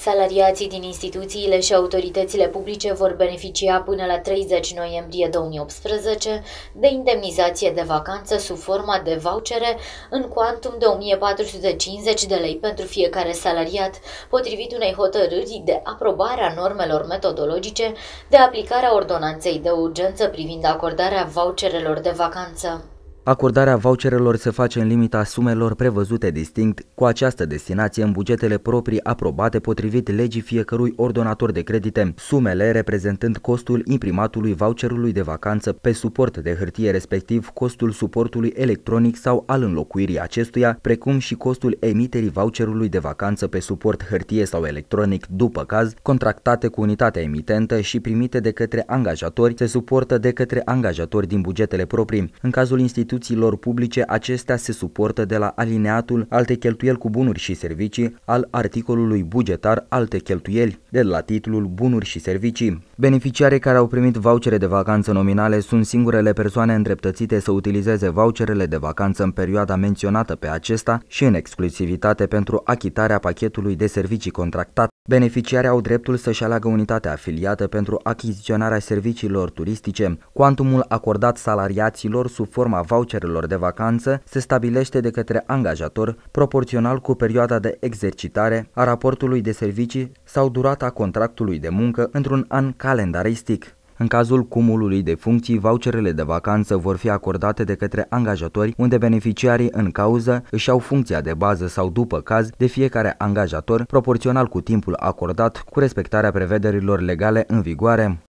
Salariații din instituțiile și autoritățile publice vor beneficia până la 30 noiembrie 2018 de indemnizație de vacanță sub forma de vouchere în cuantum de 1450 de lei pentru fiecare salariat, potrivit unei hotărâri de aprobare a normelor metodologice de aplicare a ordonanței de urgență privind acordarea voucherelor de vacanță. Acordarea voucherelor se face în limita sumelor prevăzute distinct cu această destinație în bugetele proprii aprobate potrivit legii fiecărui ordonator de credite, sumele reprezentând costul imprimatului voucherului de vacanță pe suport de hârtie respectiv costul suportului electronic sau al înlocuirii acestuia, precum și costul emiterii voucherului de vacanță pe suport hârtie sau electronic după caz, contractate cu unitatea emitentă și primite de către angajatori, se suportă de către angajatori din bugetele proprii. În cazul instituției instituțiilor publice, acestea se suportă de la alineatul alte cheltuieli cu bunuri și servicii al articolului bugetar alte cheltuieli, de la titlul bunuri și servicii. Beneficiarii care au primit vouchere de vacanță nominale sunt singurele persoane îndreptățite să utilizeze voucherele de vacanță în perioada menționată pe acesta și în exclusivitate pentru achitarea pachetului de servicii contractat. Beneficiarii au dreptul să-și aleagă unitatea afiliată pentru achiziționarea serviciilor turistice. Cuantumul acordat salariaților sub forma voucher voucherelor de vacanță se stabilește de către angajator proporțional cu perioada de exercitare a raportului de servicii sau durata contractului de muncă într-un an calendaristic. În cazul cumulului de funcții, voucherele de vacanță vor fi acordate de către angajatori unde beneficiarii în cauză își au funcția de bază sau după caz de fiecare angajator proporțional cu timpul acordat cu respectarea prevederilor legale în vigoare.